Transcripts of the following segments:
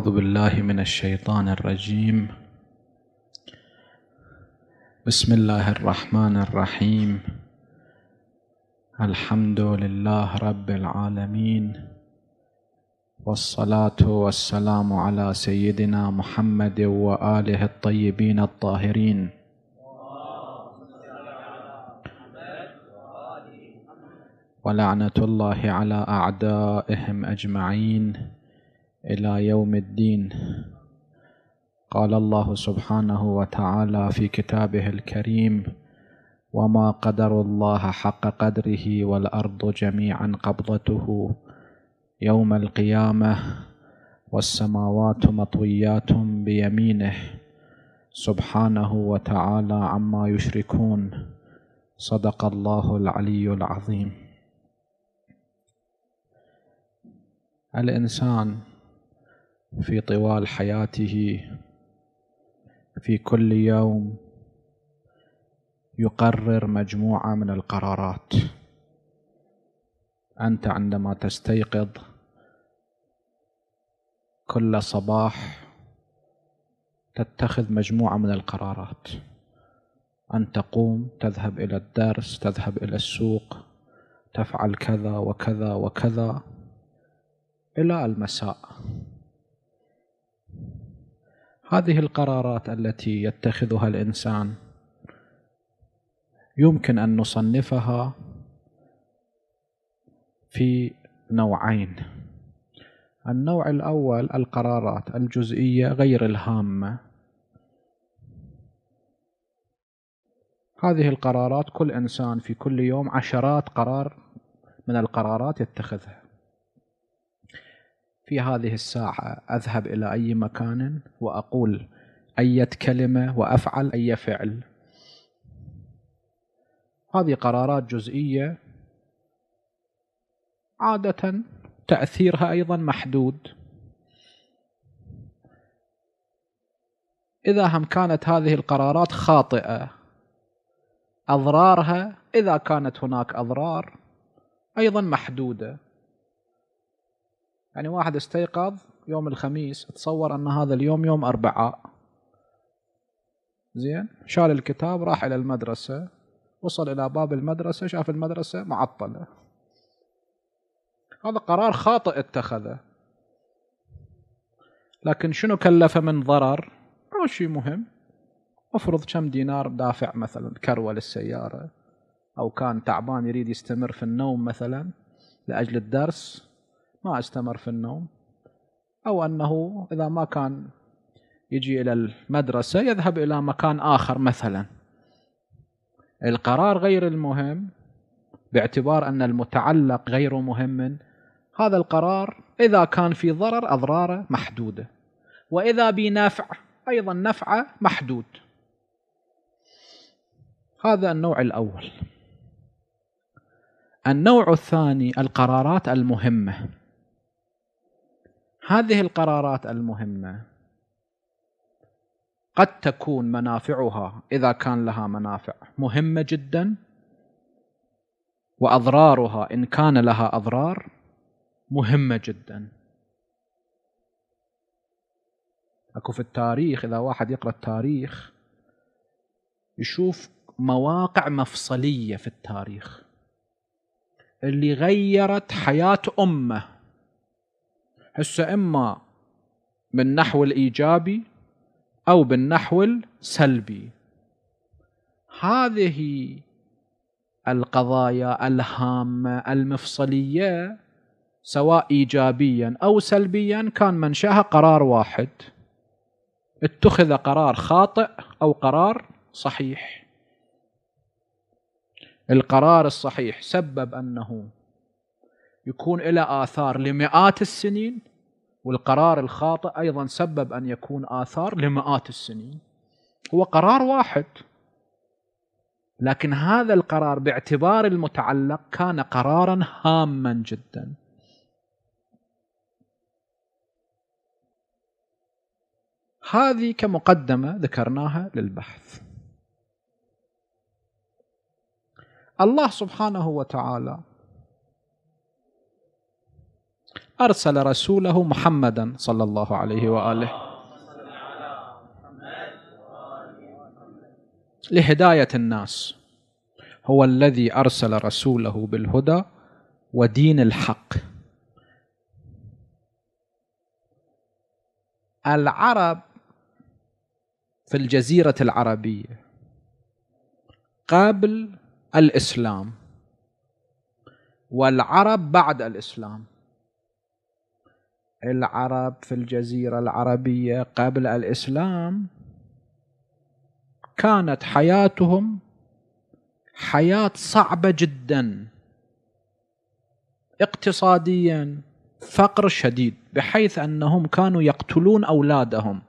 أعوذ بالله من الشيطان الرجيم بسم الله الرحمن الرحيم الحمد لله رب العالمين والصلاة والسلام على سيدنا محمد وآله الطيبين الطاهرين ولعنة الله على أعدائهم أجمعين إلى يوم الدين قال الله سبحانه وتعالى في كتابه الكريم وما قدر الله حق قدره والأرض جميعا قبضته يوم القيامة والسماوات مطويات بيمينه سبحانه وتعالى عما يشركون صدق الله العلي العظيم الإنسان في طوال حياته في كل يوم يقرر مجموعه من القرارات انت عندما تستيقظ كل صباح تتخذ مجموعه من القرارات ان تقوم تذهب الى الدرس تذهب الى السوق تفعل كذا وكذا وكذا الى المساء هذه القرارات التي يتخذها الانسان يمكن ان نصنفها في نوعين النوع الاول القرارات الجزئيه غير الهامه هذه القرارات كل انسان في كل يوم عشرات قرار من القرارات يتخذها في هذه الساعة أذهب إلى أي مكان وأقول أي كلمة وأفعل أي فعل هذه قرارات جزئية عادة تأثيرها أيضا محدود إذا هم كانت هذه القرارات خاطئة أضرارها إذا كانت هناك أضرار أيضا محدودة يعني واحد استيقظ يوم الخميس تصور ان هذا اليوم يوم اربعاء زين شال الكتاب راح الى المدرسه وصل الى باب المدرسه شاف المدرسه معطله هذا قرار خاطئ اتخذه لكن شنو كلفه من ضرر مو شيء مهم افرض كم دينار دافع مثلا كروه للسياره او كان تعبان يريد يستمر في النوم مثلا لاجل الدرس ما استمر في النوم أو أنه إذا ما كان يجي إلى المدرسة يذهب إلى مكان آخر مثلا القرار غير المهم باعتبار أن المتعلق غير مهم هذا القرار إذا كان في ضرر أضراره محدودة وإذا بنفع أيضا نفعه محدود هذا النوع الأول النوع الثاني القرارات المهمه هذه القرارات المهمه قد تكون منافعها اذا كان لها منافع مهمه جدا واضرارها ان كان لها اضرار مهمه جدا اكو في التاريخ اذا واحد يقرا التاريخ يشوف مواقع مفصليه في التاريخ اللي غيرت حياه امه هسه إما بالنحو الإيجابي أو بالنحو السلبي هذه القضايا الهامة المفصلية سواء إيجابيا أو سلبيا كان منشأها قرار واحد اتخذ قرار خاطئ أو قرار صحيح القرار الصحيح سبب أنه يكون له آثار لمئات السنين والقرار الخاطئ أيضا سبب أن يكون آثار لمئات السنين هو قرار واحد لكن هذا القرار باعتبار المتعلق كان قرارا هاما جدا هذه كمقدمة ذكرناها للبحث الله سبحانه وتعالى أرسل رسوله محمدا صلى الله عليه وآله لهداية الناس هو الذي أرسل رسوله بالهدى ودين الحق العرب في الجزيرة العربية قبل الإسلام والعرب بعد الإسلام العرب في الجزيرة العربية قبل الإسلام كانت حياتهم حياة صعبة جدا اقتصاديا فقر شديد بحيث أنهم كانوا يقتلون أولادهم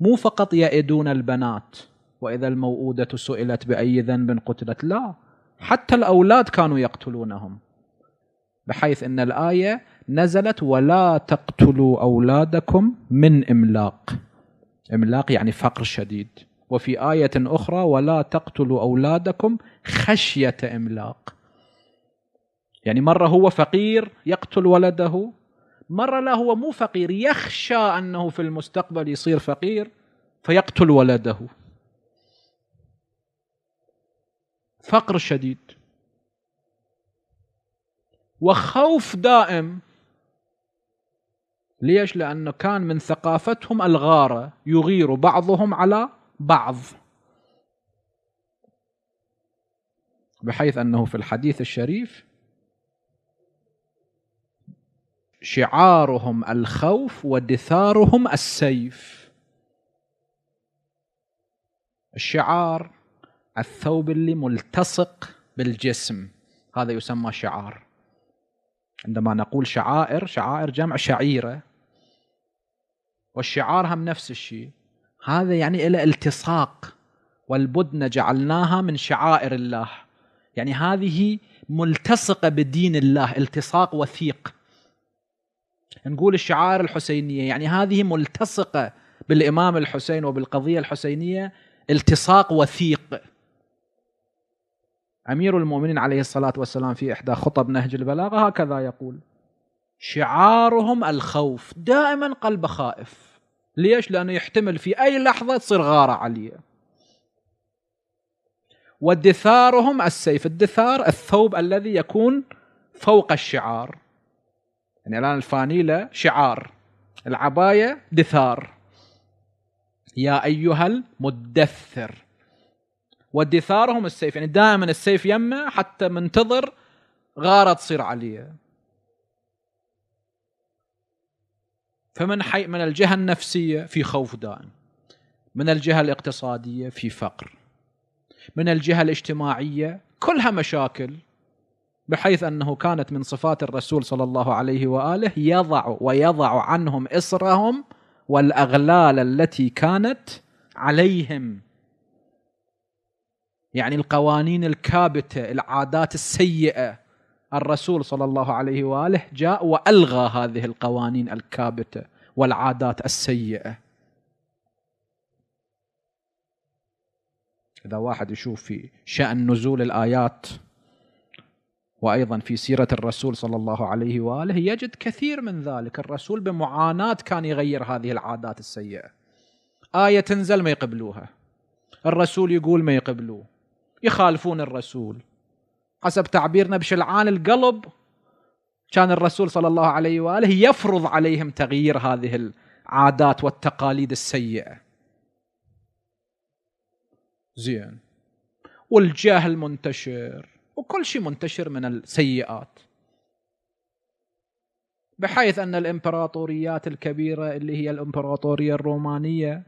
مو فقط يئدون البنات وإذا الموؤودة سئلت بأي ذنب قتلت لا حتى الأولاد كانوا يقتلونهم بحيث ان الايه نزلت ولا تقتلوا اولادكم من املاق املاق يعني فقر شديد وفي ايه اخرى ولا تقتلوا اولادكم خشيه املاق يعني مره هو فقير يقتل ولده مره لا هو مو فقير يخشى انه في المستقبل يصير فقير فيقتل ولده فقر شديد وخوف دائم ليش لانه كان من ثقافتهم الغاره يغير بعضهم على بعض بحيث انه في الحديث الشريف شعارهم الخوف ودثارهم السيف الشعار الثوب اللي ملتصق بالجسم هذا يسمى شعار عندما نقول شعائر شعائر جمع شعيرة والشعار هم نفس الشيء هذا يعني إلى التصاق والبدنه جعلناها من شعائر الله يعني هذه ملتصقة بدين الله التصاق وثيق نقول الشعائر الحسينية يعني هذه ملتصقة بالإمام الحسين وبالقضية الحسينية التصاق وثيق امير المؤمنين عليه الصلاه والسلام في احدى خطب نهج البلاغه هكذا يقول شعارهم الخوف دائما قلب خائف ليش لانه يحتمل في اي لحظه تصير غاره عليه ودثارهم السيف الدثار الثوب الذي يكون فوق الشعار يعني الان الفانيله شعار العبايه دثار يا ايها المدثر ودثارهم السيف يعني دائما السيف يمه حتى منتظر غاره تصير عليه فمن حي من الجهه النفسيه في خوف دائم من الجهه الاقتصاديه في فقر من الجهه الاجتماعيه كلها مشاكل بحيث انه كانت من صفات الرسول صلى الله عليه واله يضع ويضع عنهم اسرهم والاغلال التي كانت عليهم يعني القوانين الكابته العادات السيئه الرسول صلى الله عليه واله جاء والغى هذه القوانين الكابته والعادات السيئه اذا واحد يشوف في شان نزول الايات وايضا في سيره الرسول صلى الله عليه واله يجد كثير من ذلك، الرسول بمعاناه كان يغير هذه العادات السيئه. ايه تنزل ما يقبلوها. الرسول يقول ما يقبلوه. يخالفون الرسول حسب تعبيرنا بشلعان القلب كان الرسول صلى الله عليه واله يفرض عليهم تغيير هذه العادات والتقاليد السيئه. زين والجهل منتشر وكل شيء منتشر من السيئات. بحيث ان الامبراطوريات الكبيره اللي هي الامبراطوريه الرومانيه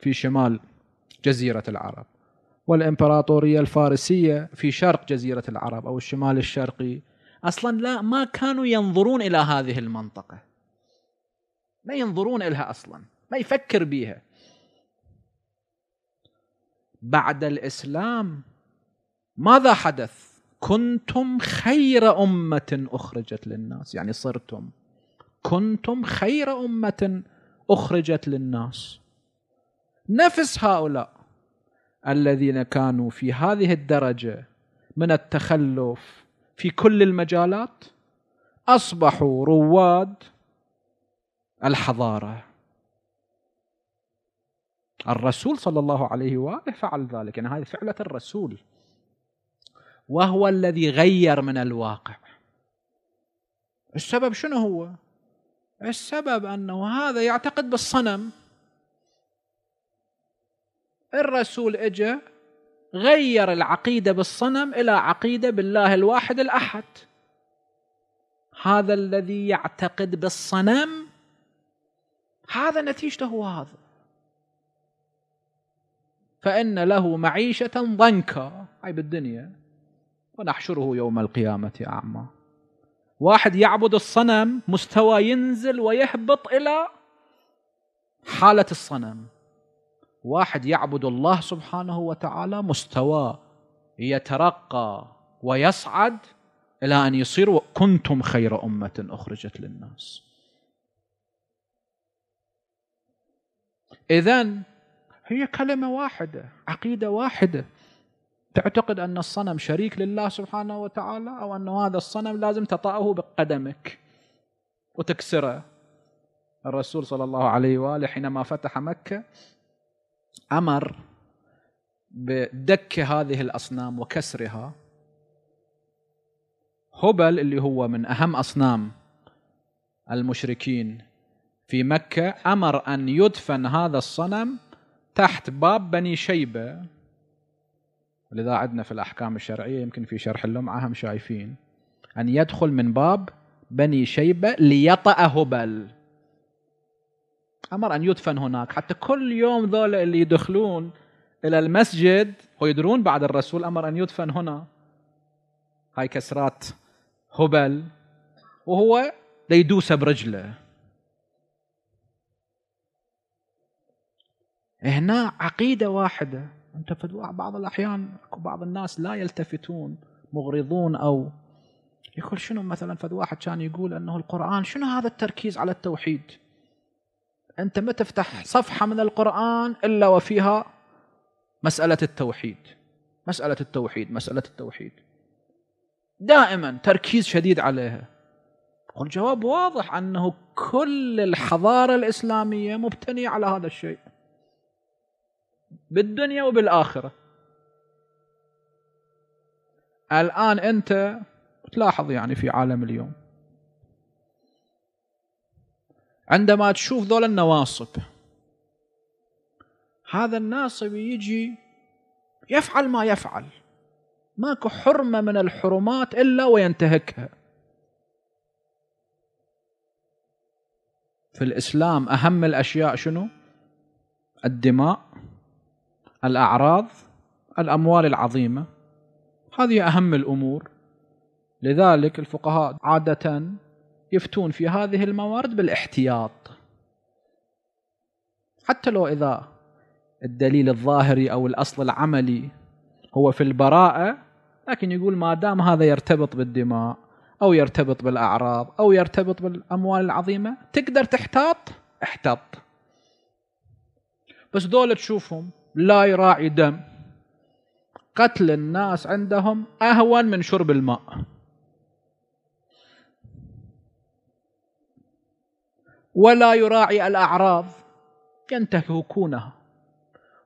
في شمال جزيره العرب والامبراطوريه الفارسيه في شرق جزيره العرب او الشمال الشرقي اصلا لا ما كانوا ينظرون الى هذه المنطقه ما ينظرون الها اصلا ما يفكر بيها بعد الاسلام ماذا حدث كنتم خير امه اخرجت للناس يعني صرتم كنتم خير امه اخرجت للناس نفس هؤلاء الذين كانوا في هذه الدرجه من التخلف في كل المجالات اصبحوا رواد الحضاره الرسول صلى الله عليه واله فعل ذلك يعني هذه فعله الرسول وهو الذي غير من الواقع السبب شنو هو السبب انه هذا يعتقد بالصنم الرسول اجى غير العقيده بالصنم الى عقيده بالله الواحد الاحد هذا الذي يعتقد بالصنم هذا نتيجته هو هذا فان له معيشه ضنكا هاي بالدنيا ونحشره يوم القيامه اعمى واحد يعبد الصنم مستوى ينزل ويهبط الى حاله الصنم واحد يعبد الله سبحانه وتعالى مستواه يترقى ويصعد الى ان يصير كنتم خير امه اخرجت للناس اذا هي كلمه واحده عقيده واحده تعتقد ان الصنم شريك لله سبحانه وتعالى او ان هذا الصنم لازم تطاه بقدمك وتكسره الرسول صلى الله عليه واله حينما فتح مكه امر بدك هذه الاصنام وكسرها هبل اللي هو من اهم اصنام المشركين في مكه امر ان يدفن هذا الصنم تحت باب بني شيبه ولذا عندنا في الاحكام الشرعيه يمكن في شرح اللمعه هم شايفين ان يدخل من باب بني شيبه ليطأ هبل امر ان يدفن هناك حتى كل يوم ذول اللي يدخلون الى المسجد ويدرون بعد الرسول امر ان يدفن هنا هاي كسرات هبل وهو ليدوسه برجله هنا عقيده واحده انت في بعض الاحيان بعض الناس لا يلتفتون مغرضون او يقول شنو مثلا فد واحد كان يقول انه القران شنو هذا التركيز على التوحيد أنت ما تفتح نعم. صفحة من القرآن إلا وفيها مسألة التوحيد مسألة التوحيد مسألة التوحيد دائما تركيز شديد عليها والجواب واضح أنه كل الحضارة الإسلامية مبتنية على هذا الشيء بالدنيا وبالآخرة الآن أنت تلاحظ يعني في عالم اليوم عندما تشوف ذول النواصب هذا الناصب يجي يفعل ما يفعل ماكو حرمة من الحرمات إلا وينتهكها في الإسلام أهم الأشياء شنو الدماء الأعراض الأموال العظيمة هذه أهم الأمور لذلك الفقهاء عادة يفتون في هذه الموارد بالاحتياط حتى لو إذا الدليل الظاهري أو الأصل العملي هو في البراءة لكن يقول ما دام هذا يرتبط بالدماء أو يرتبط بالأعراض أو يرتبط بالأموال العظيمة تقدر تحتاط احتاط بس دول تشوفهم لا يراعي دم قتل الناس عندهم أهون من شرب الماء ولا يراعي الأعراض ينتهكونها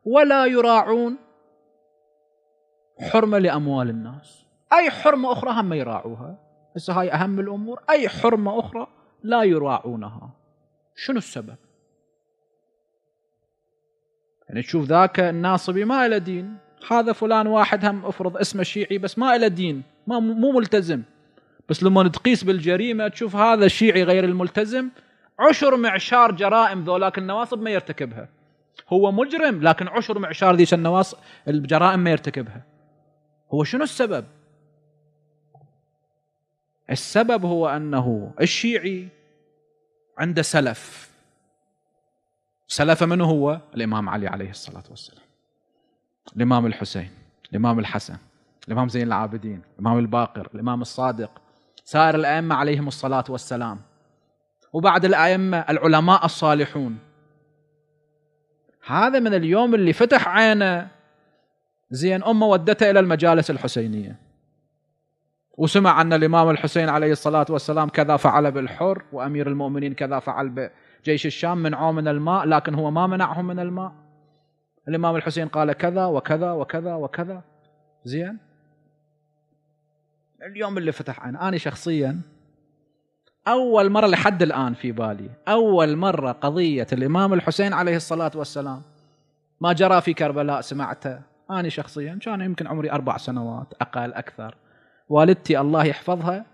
ولا يراعون حرمة لأموال الناس أي حرمة أخرى هم يراعوها هسه هاي أهم الأمور أي حرمة أخرى لا يراعونها شنو السبب يعني تشوف ذاك الناصبي ما له دين هذا فلان واحد هم افرض اسمه شيعي بس ما له دين ما مو ملتزم بس لما تقيس بالجريمه تشوف هذا الشيعي غير الملتزم عشر معشار جرائم ذولاك النواصب ما يرتكبها هو مجرم لكن عشر معشار ذيك النواصب الجرائم ما يرتكبها هو شنو السبب السبب هو انه الشيعي عنده سلف سلف من هو الامام علي عليه الصلاه والسلام الامام الحسين الامام الحسن الامام زين العابدين الامام الباقر الامام الصادق سائر الائمه عليهم الصلاه والسلام وبعد الأئمة العلماء الصالحون هذا من اليوم اللي فتح عينه زين أمه ودته إلى المجالس الحسينية وسمع أن الإمام الحسين عليه الصلاة والسلام كذا فعل بالحر وأمير المؤمنين كذا فعل بجيش الشام منعوه من الماء لكن هو ما منعهم من الماء الإمام الحسين قال كذا وكذا وكذا وكذا زين اليوم اللي فتح عينه أنا شخصياً اول مره لحد الان في بالي اول مره قضيه الامام الحسين عليه الصلاه والسلام ما جرى في كربلاء سمعته انا شخصيا كان يمكن عمري اربع سنوات اقل اكثر والدتي الله يحفظها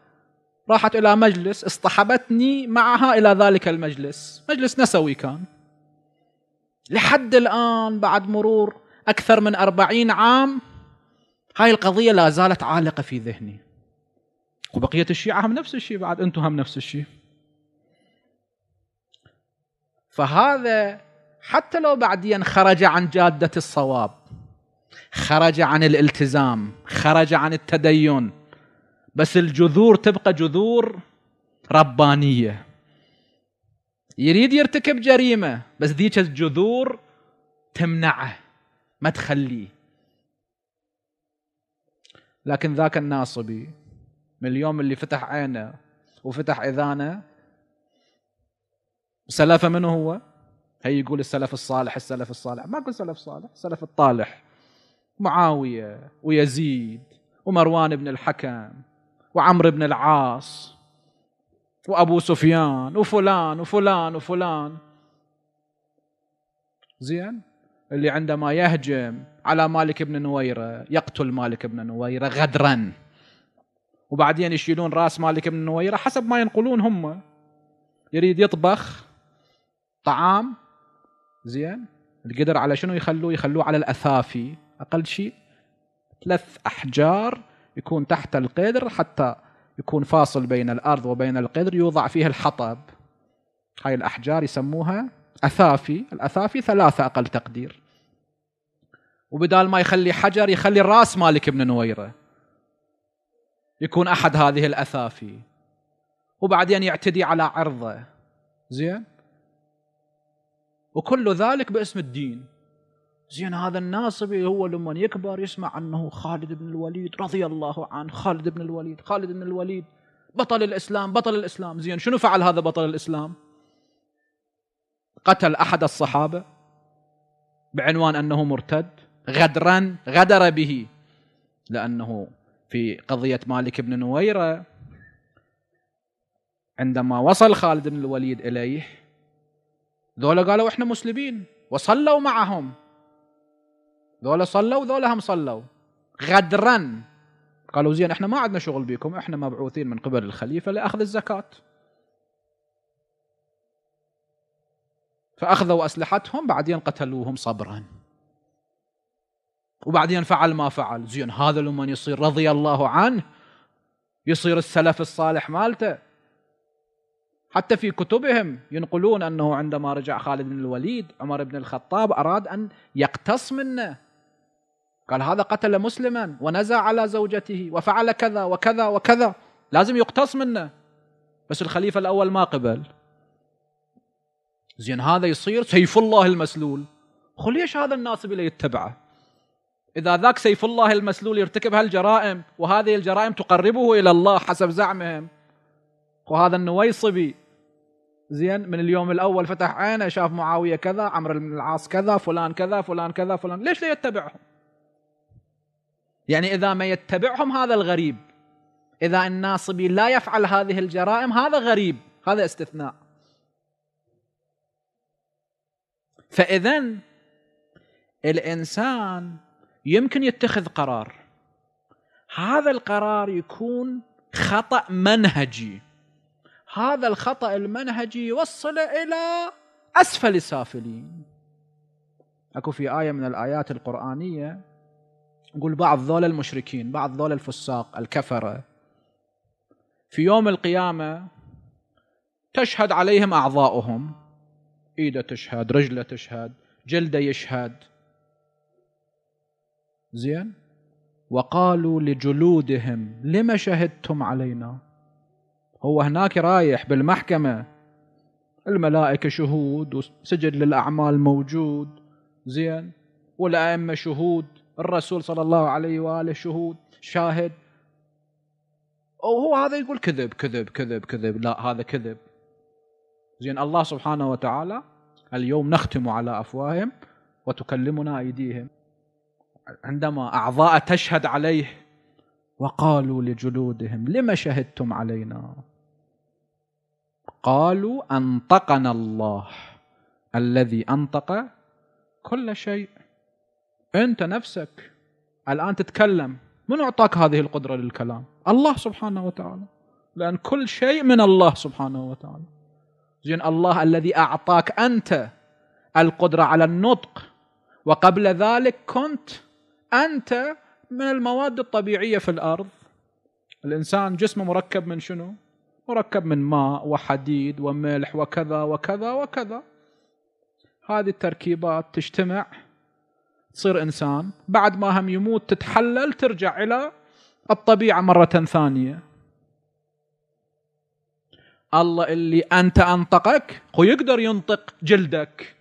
راحت الى مجلس اصطحبتني معها الى ذلك المجلس مجلس نسوي كان لحد الان بعد مرور اكثر من أربعين عام هاي القضيه لا زالت عالقه في ذهني وبقية الشيعة هم نفس الشيء بعد أنتم هم نفس الشيء فهذا حتى لو بعدين خرج عن جادة الصواب خرج عن الالتزام خرج عن التدين بس الجذور تبقى جذور ربانية يريد يرتكب جريمة بس ذيك الجذور تمنعه ما تخليه لكن ذاك الناصبي من اليوم اللي فتح عينه وفتح اذانه سلفه من هو هي يقول السلف الصالح السلف الصالح ما كل سلف صالح سلف الطالح معاويه ويزيد ومروان بن الحكم وعمرو بن العاص وابو سفيان وفلان وفلان وفلان زين اللي عندما يهجم على مالك بن نويره يقتل مالك بن نويره غدرا وبعدين يشيلون راس مالك بن نويره حسب ما ينقلون هم يريد يطبخ طعام زين القدر على شنو يخلوه يخلوه على الاثافي اقل شيء ثلاث احجار يكون تحت القدر حتى يكون فاصل بين الارض وبين القدر يوضع فيه الحطب هاي الاحجار يسموها اثافي الاثافي ثلاثه اقل تقدير وبدال ما يخلي حجر يخلي الراس مالك بن نويره يكون احد هذه الاثافي وبعدين يعتدي على عرضه زين وكل ذلك باسم الدين زين هذا الناصبي هو لما يكبر يسمع انه خالد بن الوليد رضي الله عنه خالد بن الوليد خالد بن الوليد بطل الاسلام بطل الاسلام زين شنو فعل هذا بطل الاسلام قتل احد الصحابه بعنوان انه مرتد غدرا غدر به لانه في قضية مالك بن نويرة عندما وصل خالد بن الوليد إليه ذولا قالوا احنا مسلمين وصلوا معهم ذولا صلوا ذولا هم صلوا غدرا قالوا زين احنا ما عندنا شغل بكم احنا مبعوثين من قبل الخليفة لأخذ الزكاة فأخذوا أسلحتهم بعدين قتلوهم صبرا وبعدين فعل ما فعل زين هذا لما يصير رضي الله عنه يصير السلف الصالح مالته حتى في كتبهم ينقلون انه عندما رجع خالد بن الوليد عمر بن الخطاب اراد ان يقتص منه قال هذا قتل مسلما ونزع على زوجته وفعل كذا وكذا وكذا لازم يقتص منه بس الخليفه الاول ما قبل زين هذا يصير سيف الله المسلول قل ليش هذا الناس اللي يتبعه إذا ذاك سيف الله المسلول يرتكب هالجرائم وهذه الجرائم تقربه إلى الله حسب زعمهم وهذا النويصبي زين من اليوم الأول فتح عينه شاف معاوية كذا عمرو بن العاص كذا فلان كذا فلان كذا فلان ليش لا يتبعهم يعني إذا ما يتبعهم هذا الغريب إذا الناصبي لا يفعل هذه الجرائم هذا غريب هذا استثناء فإذا الإنسان يمكن يتخذ قرار هذا القرار يكون خطا منهجي هذا الخطا المنهجي يوصله الى اسفل سافلين اكو في ايه من الايات القرانيه يقول بعض ذول المشركين بعض ذول الفساق الكفره في يوم القيامه تشهد عليهم اعضاؤهم ايده تشهد رجله تشهد جلده يشهد زين وقالوا لجلودهم لما شهدتم علينا هو هناك رايح بالمحكمة الملائكة شهود وسجل للأعمال موجود زين والأئمة شهود الرسول صلى الله عليه وآله شهود شاهد وهو هذا يقول كذب كذب كذب كذب لا هذا كذب زين الله سبحانه وتعالى اليوم نختم على أفواههم وتكلمنا أيديهم عندما أعضاء تشهد عليه وقالوا لجلودهم لم شهدتم علينا قالوا أنطقنا الله الذي أنطق كل شيء أنت نفسك الآن تتكلم من أعطاك هذه القدرة للكلام الله سبحانه وتعالى لأن كل شيء من الله سبحانه وتعالى زين الله الذي أعطاك أنت القدرة على النطق وقبل ذلك كنت انت من المواد الطبيعيه في الارض الانسان جسمه مركب من شنو؟ مركب من ماء وحديد وملح وكذا وكذا وكذا هذه التركيبات تجتمع تصير انسان بعد ما هم يموت تتحلل ترجع الى الطبيعه مره ثانيه الله اللي انت انطقك هو يقدر ينطق جلدك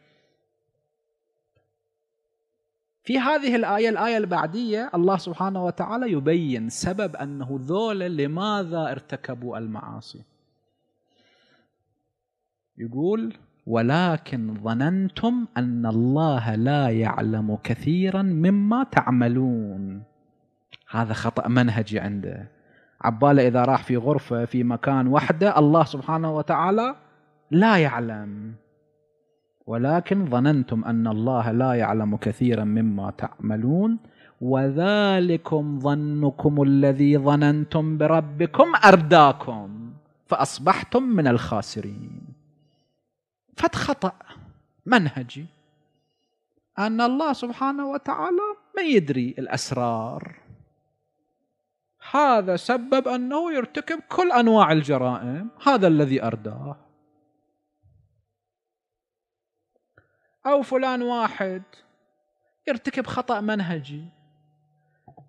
في هذه الآية الآية البعدية الله سبحانه وتعالى يبين سبب أنه ذولا لماذا ارتكبوا المعاصي يقول ولكن ظننتم أن الله لا يعلم كثيرا مما تعملون هذا خطأ منهجي عنده عباله إذا راح في غرفة في مكان وحده الله سبحانه وتعالى لا يعلم ولكن ظننتم أن الله لا يعلم كثيرا مما تعملون وذلكم ظنكم الذي ظننتم بربكم أرداكم فأصبحتم من الخاسرين فاتخطأ منهجي أن الله سبحانه وتعالى ما يدري الأسرار هذا سبب أنه يرتكب كل أنواع الجرائم هذا الذي أرداه او فلان واحد يرتكب خطا منهجي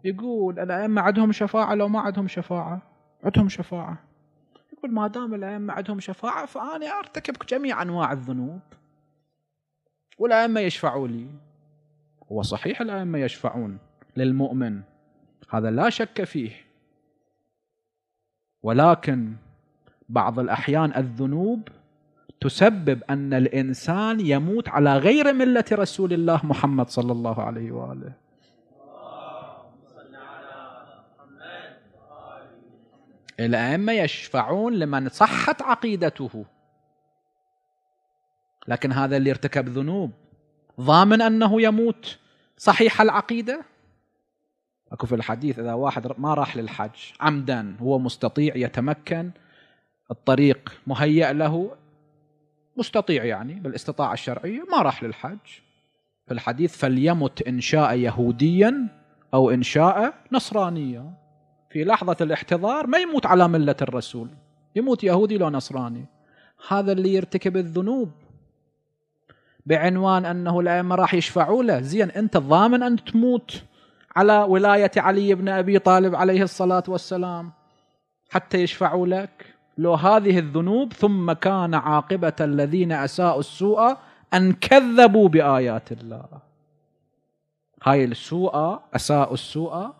يقول الائمه عندهم شفاعه لو ما عندهم شفاعه عندهم شفاعه يقول ما دام الائمه عندهم شفاعه فانا ارتكب جميع انواع الذنوب والائمه يشفعوا لي هو صحيح الائمه يشفعون للمؤمن هذا لا شك فيه ولكن بعض الاحيان الذنوب تسبب ان الانسان يموت على غير مله رسول الله محمد صلى الله عليه واله الائمه يشفعون لمن صحت عقيدته لكن هذا اللي ارتكب ذنوب ضامن انه يموت صحيح العقيده اكو في الحديث اذا واحد ما راح للحج عمدا هو مستطيع يتمكن الطريق مهيأ له مستطيع يعني بالاستطاعة الشرعية ما راح للحج في الحديث فليمت إن شاء يهوديا أو إن شاء نصرانيا في لحظة الاحتضار ما يموت على ملة الرسول يموت يهودي لو نصراني هذا اللي يرتكب الذنوب بعنوان أنه الأئمة راح يشفعوا له زين أنت ضامن أن تموت على ولاية علي بن أبي طالب عليه الصلاة والسلام حتى يشفعوا لك لو هذه الذنوب ثم كان عاقبة الذين أساءوا السوء أن كذبوا بآيات الله هاي السوء أساءوا السوء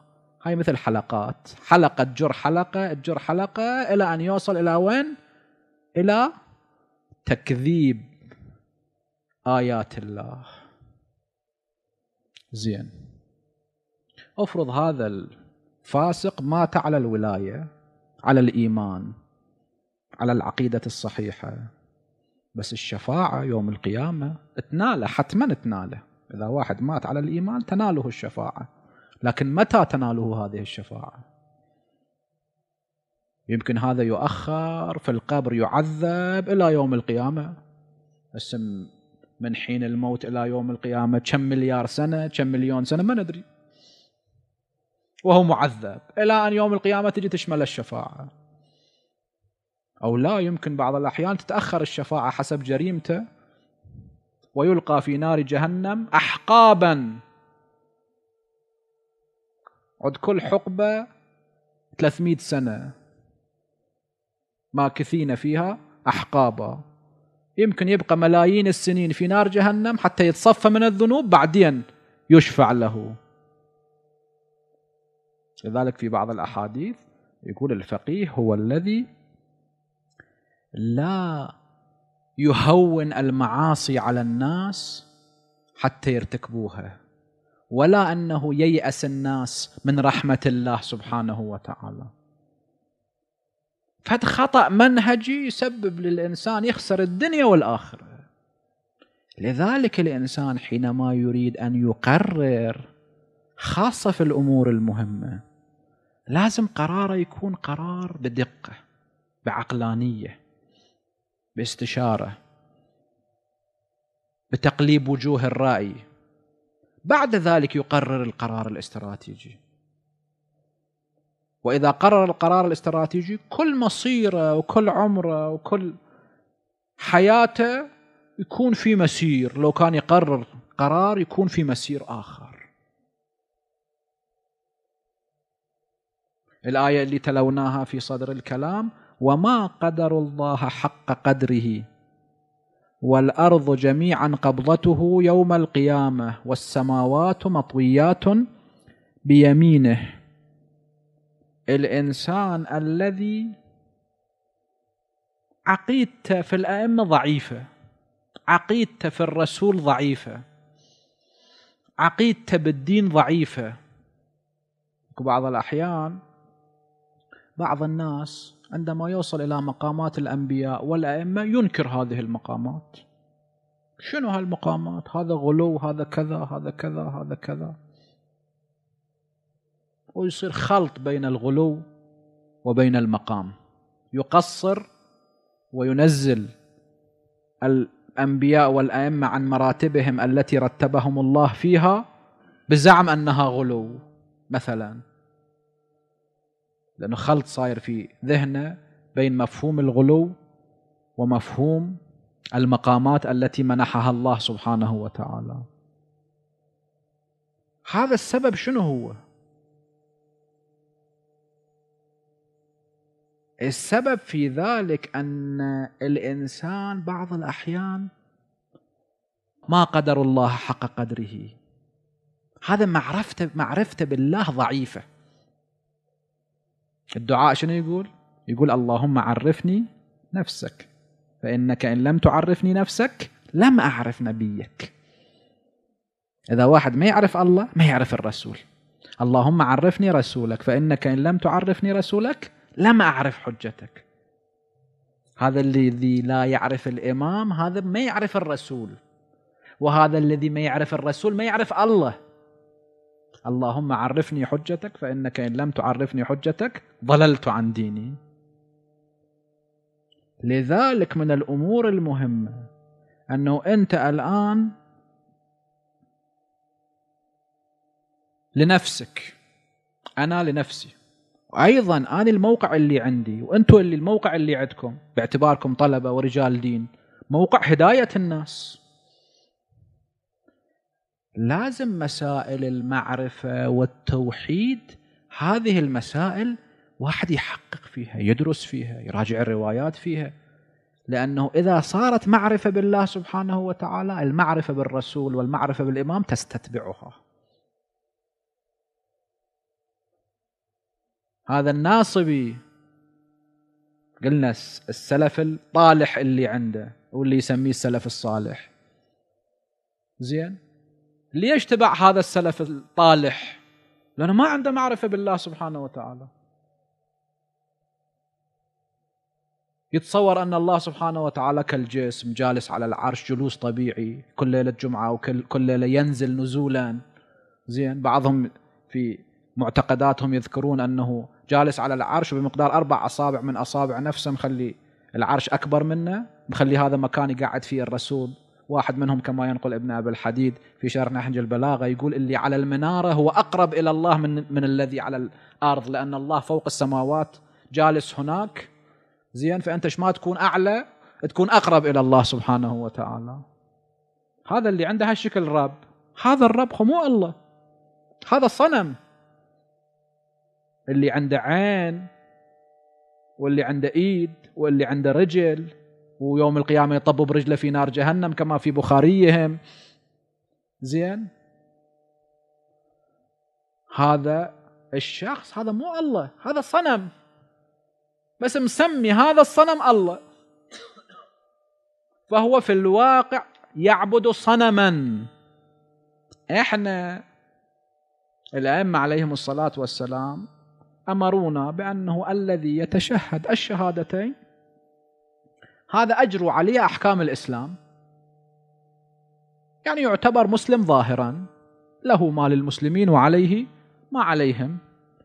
هاي مثل حلقات حلقة تجر حلقة تجر حلقة إلى أن يوصل إلى وين إلى تكذيب آيات الله زين افرض هذا الفاسق مات على الولاية على الإيمان على العقيدة الصحيحة بس الشفاعة يوم القيامة تناله حتما تناله إذا واحد مات على الإيمان تناله الشفاعة لكن متى تناله هذه الشفاعة يمكن هذا يؤخر في القبر يعذب إلى يوم القيامة بس من حين الموت إلى يوم القيامة كم مليار سنة كم مليون سنة ما ندري وهو معذب إلى أن يوم القيامة تجي تشمل الشفاعة أو لا يمكن بعض الأحيان تتأخر الشفاعة حسب جريمته ويلقى في نار جهنم أحقابا عد كل حقبة 300 سنة ماكثين فيها أحقابا يمكن يبقى ملايين السنين في نار جهنم حتى يتصفى من الذنوب بعدين يشفع له لذلك في بعض الأحاديث يقول الفقيه هو الذي لا يهون المعاصي على الناس حتى يرتكبوها ولا انه ييأس الناس من رحمه الله سبحانه وتعالى فهذا خطا منهجي يسبب للانسان يخسر الدنيا والاخره لذلك الانسان حينما يريد ان يقرر خاصه في الامور المهمه لازم قراره يكون قرار بدقه بعقلانيه باستشاره بتقليب وجوه الراي بعد ذلك يقرر القرار الاستراتيجي واذا قرر القرار الاستراتيجي كل مصيره وكل عمره وكل حياته يكون في مسير لو كان يقرر قرار يكون في مسير اخر الايه اللي تلوناها في صدر الكلام وما قدر الله حق قدره والارض جميعا قبضته يوم القيامه والسماوات مطويات بيمينه الانسان الذي عقيدته في الائمه ضعيفه عقيدته في الرسول ضعيفه عقيدته بالدين ضعيفه بعض الاحيان بعض الناس عندما يوصل إلى مقامات الأنبياء والأئمة ينكر هذه المقامات شنو هالمقامات هذا غلو هذا كذا هذا كذا هذا كذا ويصير خلط بين الغلو وبين المقام يقصر وينزل الأنبياء والأئمة عن مراتبهم التي رتبهم الله فيها بزعم أنها غلو مثلا لأنه خلط صاير في ذهنه بين مفهوم الغلو ومفهوم المقامات التي منحها الله سبحانه وتعالى هذا السبب شنو هو السبب في ذلك ان الانسان بعض الاحيان ما قدر الله حق قدره هذا معرفته معرفته بالله ضعيفه الدعاء شنو يقول يقول اللهم عرفني نفسك فإنك إن لم تعرفني نفسك لم أعرف نبيك إذا واحد ما يعرف الله ما يعرف الرسول اللهم عرفني رسولك فإنك إن لم تعرفني رسولك لم أعرف حجتك هذا الذي لا يعرف الإمام هذا ما يعرف الرسول وهذا الذي ما يعرف الرسول ما يعرف الله اللهم عرفني حجتك فإنك إن لم تعرفني حجتك ضللت عن ديني لذلك من الأمور المهمة أنه أنت الآن لنفسك أنا لنفسي وأيضا أنا الموقع اللي عندي وأنتوا اللي الموقع اللي عندكم باعتباركم طلبة ورجال دين موقع هداية الناس لازم مسائل المعرفه والتوحيد هذه المسائل واحد يحقق فيها يدرس فيها يراجع الروايات فيها لانه اذا صارت معرفه بالله سبحانه وتعالى المعرفه بالرسول والمعرفه بالامام تستتبعها هذا الناصبي قلنا السلف الطالح اللي عنده واللي يسميه السلف الصالح زين ليش تبع هذا السلف الطالح لأنه ما عنده معرفة بالله سبحانه وتعالى يتصور أن الله سبحانه وتعالى كالجسم جالس على العرش جلوس طبيعي كل ليلة جمعة وكل كل ليلة ينزل نزولا زين بعضهم في معتقداتهم يذكرون أنه جالس على العرش بمقدار أربع أصابع من أصابع نفسه مخلي العرش أكبر منه مخلي هذا مكان يقعد فيه الرسول واحد منهم كما ينقل ابن أبي الحديد في شرح نهج البلاغة يقول اللي على المنارة هو أقرب إلى الله من, من الذي على الأرض لأن الله فوق السماوات جالس هناك زين فأنت ما تكون أعلى تكون أقرب إلى الله سبحانه وتعالى هذا اللي عنده هالشكل الرب هذا الرب مو الله هذا الصنم اللي عنده عين واللي عنده ايد واللي عنده رجل ويوم القيامة يطبوا برجله في نار جهنم كما في بخاريهم زين هذا الشخص هذا مو الله هذا صنم بس مسمي هذا الصنم الله فهو في الواقع يعبد صنما احنا الائمه عليهم الصلاه والسلام امرونا بانه الذي يتشهد الشهادتين هذا أجروا عليه أحكام الإسلام يعني يعتبر مسلم ظاهرا له ما للمسلمين وعليه ما عليهم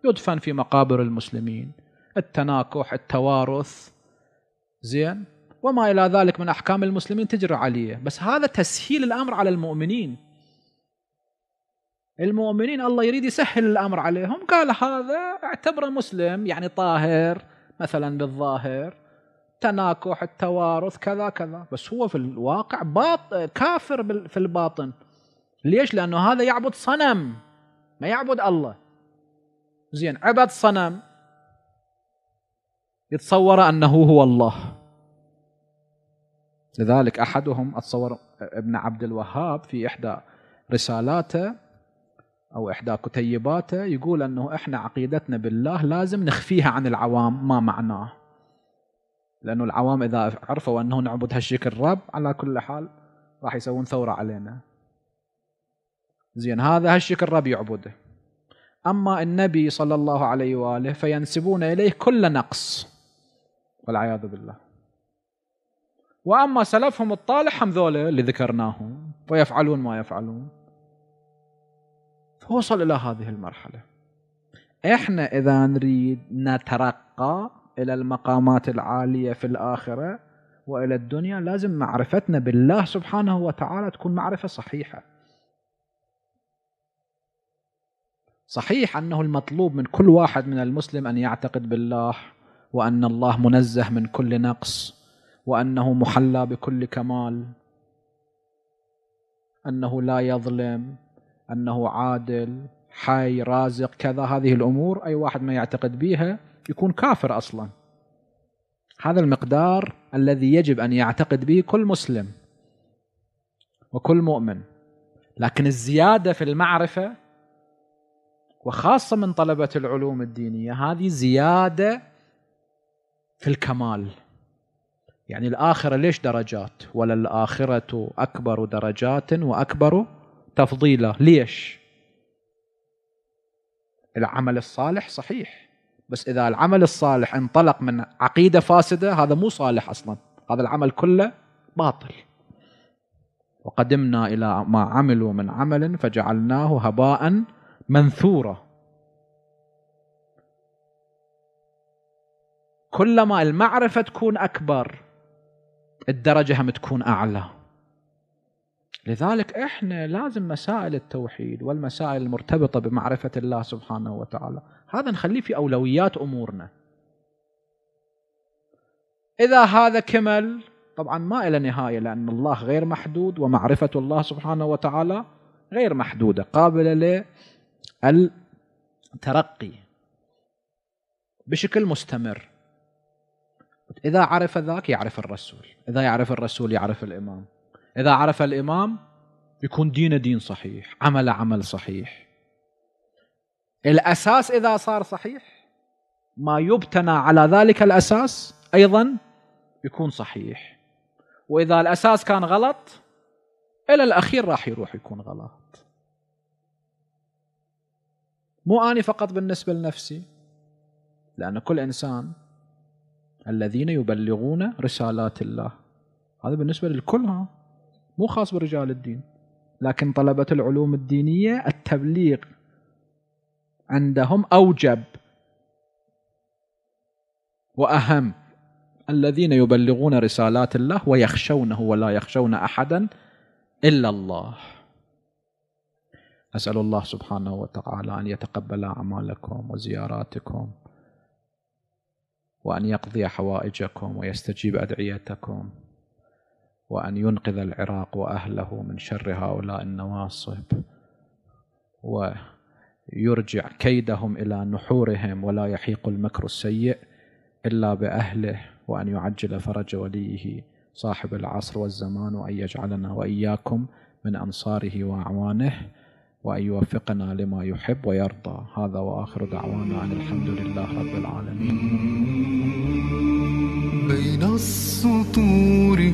يدفن في مقابر المسلمين التناكح التوارث زين وما إلى ذلك من أحكام المسلمين تجري عليه بس هذا تسهيل الأمر على المؤمنين المؤمنين الله يريد يسهل الأمر عليهم قال هذا اعتبره مسلم يعني طاهر مثلا بالظاهر التناكح التوارث كذا كذا بس هو في الواقع باط كافر في الباطن ليش لانه هذا يعبد صنم ما يعبد الله زين عبد صنم يتصور انه هو الله لذلك احدهم اتصور ابن عبد الوهاب في احدى رسالاته او احدى كتيباته يقول انه احنا عقيدتنا بالله لازم نخفيها عن العوام ما معناه لانه العوام اذا عرفوا انه نعبد هالشكل الرب على كل حال راح يسوون ثوره علينا زين هذا هالشكل الرب يعبده اما النبي صلى الله عليه واله فينسبون اليه كل نقص والعياذ بالله واما سلفهم الطالح هم ذولا اللي ذكرناهم ويفعلون ما يفعلون فوصل الى هذه المرحله احنا اذا نريد نترقى إلى المقامات العالية في الآخرة وإلى الدنيا لازم معرفتنا بالله سبحانه وتعالى تكون معرفة صحيحة صحيح أنه المطلوب من كل واحد من المسلم أن يعتقد بالله وأن الله منزه من كل نقص وأنه محلى بكل كمال أنه لا يظلم أنه عادل حي رازق كذا هذه الأمور أي واحد ما يعتقد بها يكون كافر اصلا هذا المقدار الذي يجب ان يعتقد به كل مسلم وكل مؤمن لكن الزياده في المعرفه وخاصه من طلبه العلوم الدينيه هذه زياده في الكمال يعني الآخرة ليش درجات ولا الآخرة أكبر درجات وأكبر تفضيلا ليش العمل الصالح صحيح بس اذا العمل الصالح انطلق من عقيده فاسده هذا مو صالح اصلا هذا العمل كله باطل وقدمنا الى ما عملوا من عمل فجعلناه هباء منثورا كلما المعرفه تكون اكبر الدرجه هم تكون اعلى لذلك احنا لازم مسائل التوحيد والمسائل المرتبطه بمعرفه الله سبحانه وتعالى هذا نخليه في اولويات امورنا اذا هذا كمل طبعا ما الى نهايه لان الله غير محدود ومعرفه الله سبحانه وتعالى غير محدوده قابله للترقي بشكل مستمر إذا عرف ذاك يعرف الرسول إذا يعرف الرسول يعرف الإمام إذا عرف الإمام يكون دينه دين صحيح عمله عمل صحيح الأساس إذا صار صحيح ما يبتنى على ذلك الأساس أيضا يكون صحيح وإذا الأساس كان غلط إلى الأخير راح يروح يكون غلط مو أني فقط بالنسبة لنفسي لأن كل إنسان الذين يبلغون رسالات الله هذا بالنسبة للكل ها مو خاص برجال الدين لكن طلبة العلوم الدينية التبليغ عندهم أوجب وأهم الذين يبلغون رسالات الله ويخشونه ولا يخشون أحدا إلا الله أسأل الله سبحانه وتعالى أن يتقبل أعمالكم وزياراتكم وأن يقضي حوائجكم ويستجيب أدعيتكم وأن ينقذ العراق وأهله من شر هؤلاء النواصب ويرجع كيدهم إلى نحورهم ولا يحيق المكر السيء إلا بأهله وأن يعجل فرج وليه صاحب العصر والزمان وأن يجعلنا وإياكم من أنصاره وأعوانه وأن يوفقنا لما يحب ويرضى هذا وآخر دعوانا أن الحمد لله رب العالمين بين السطور